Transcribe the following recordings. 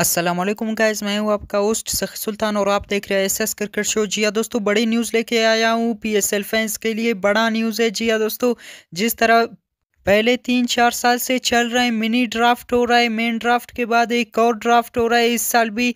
Aslam guys मैं हूँ आपका होस्ट सखी सुल्तान और आप देख रहे हैं एस एस क्रिकेट शो जी हाँ दोस्तों बड़ी न्यूज़ लेके आया हूँ पीएसएल फैंस के लिए बड़ा न्यूज़ है जी हाँ दोस्तों जिस तरह पहले तीन चार साल से चल रहे मिनी ड्राफ्ट हो रहा है मेन ड्राफ्ट के बाद एक और ड्राफ्ट हो रहा है इस साल भी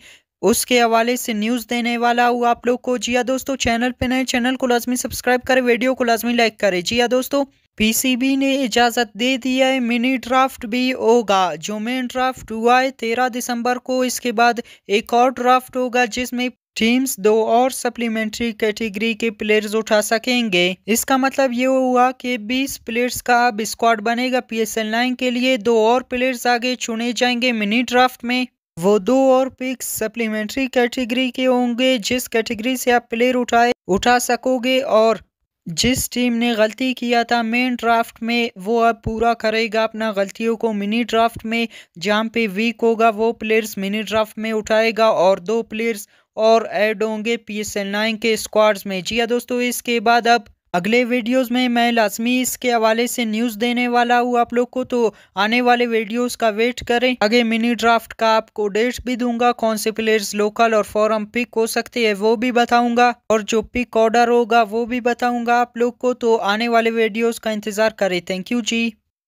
उसके हवाले से न्यूज़ देने वाला हुआ आप लोग को जी हाँ दोस्तों चैनल पे नए चैनल को लाजमी सब्सक्राइब करें वीडियो को लाजमी लाइक करें जी हाँ दोस्तों पीसीबी ने इजाज़त दे दिया है मिनी ड्राफ्ट भी होगा जो मेन ड्राफ्ट हुआ है तेरह दिसंबर को इसके बाद एक और ड्राफ्ट होगा जिसमें टीम्स दो और सप्लीमेंट्री कैटेगरी के प्लेयर्स उठा सकेंगे इसका मतलब ये हुआ कि 20 प्लेयर्स का अब स्क्वाड बनेगा पीएसएल 9 के लिए दो और प्लेयर्स आगे चुने जाएंगे मिनी ड्राफ्ट में वो दो और पिक्स सप्लीमेंट्री कैटेगरी के होंगे जिस कैटेगरी से आप प्लेयर उठाए उठा सकोगे और जिस टीम ने गलती किया था मेन ड्राफ्ट में वो अब पूरा करेगा अपना गलतियों को मिनी ड्राफ्ट में जहाँ पे वीक होगा वो प्लेयर्स मिनी ड्राफ्ट में उठाएगा और दो प्लेयर्स और ऐड होंगे पी एस एल नाइन के स्क्वाड्स में जी हाँ दोस्तों इसके बाद अब अगले वीडियोस में मैं लाजमी इसके हवाले से न्यूज़ देने वाला हूँ आप लोग को तो आने वाले वीडियोस का वेट करें आगे मिनी ड्राफ्ट का आपको डेट भी दूंगा कौन से प्लेयर्स लोकल और फॉरम पिक हो सकते हैं वो भी बताऊंगा और जो पिक ऑर्डर होगा वो भी बताऊंगा आप लोग को तो आने वाले वीडियोज़ का इंतज़ार करें थैंक यू जी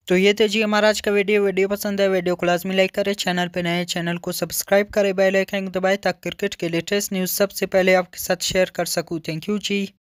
तो ये थे जी हमारा आज का वीडियो वीडियो पसंद है वीडियो को लाजमी लाइक करें चैनल पे नए चैनल को सब्सक्राइब करें बेलाइकन दबाए तक क्रिकेट के लेटेस्ट न्यूज़ सबसे पहले आपके साथ शेयर कर सकू थैंक यू जी